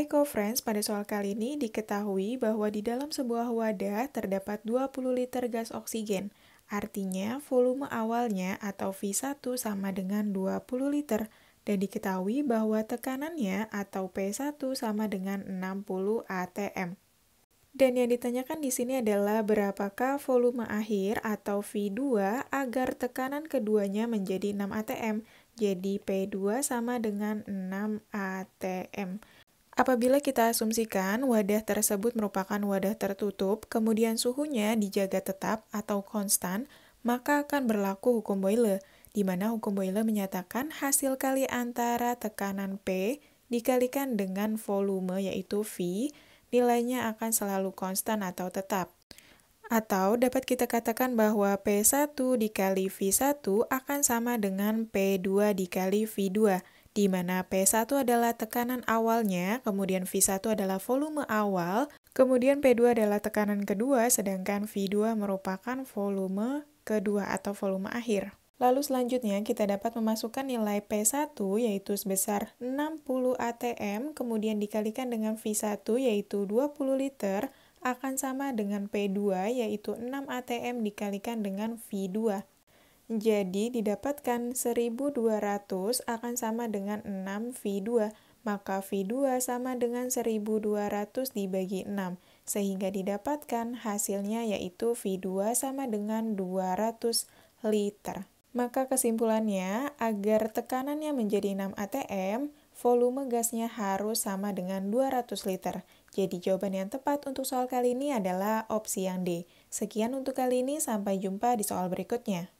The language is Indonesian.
Hai friends pada soal kali ini diketahui bahwa di dalam sebuah wadah terdapat 20 liter gas oksigen. Artinya, volume awalnya atau V1 sama dengan 20 liter. Dan diketahui bahwa tekanannya atau P1 sama dengan 60 atm. Dan yang ditanyakan di sini adalah berapakah volume akhir atau V2 agar tekanan keduanya menjadi 6 atm. Jadi P2 sama dengan 6 atm. Apabila kita asumsikan wadah tersebut merupakan wadah tertutup, kemudian suhunya dijaga tetap atau konstan, maka akan berlaku hukum Boyle, di mana hukum Boyle menyatakan hasil kali antara tekanan P dikalikan dengan volume yaitu V, nilainya akan selalu konstan atau tetap. Atau dapat kita katakan bahwa P1 dikali V1 akan sama dengan P2 dikali V2, di mana P1 adalah tekanan awalnya, kemudian V1 adalah volume awal, kemudian P2 adalah tekanan kedua, sedangkan V2 merupakan volume kedua atau volume akhir. Lalu selanjutnya kita dapat memasukkan nilai P1 yaitu sebesar 60 ATM kemudian dikalikan dengan V1 yaitu 20 liter akan sama dengan P2 yaitu 6 ATM dikalikan dengan V2. Jadi didapatkan 1200 akan sama dengan 6 V2, maka V2 sama dengan 1200 dibagi 6, sehingga didapatkan hasilnya yaitu V2 sama dengan 200 liter. Maka kesimpulannya, agar tekanannya menjadi 6 ATM, volume gasnya harus sama dengan 200 liter. Jadi jawaban yang tepat untuk soal kali ini adalah opsi yang D. Sekian untuk kali ini, sampai jumpa di soal berikutnya.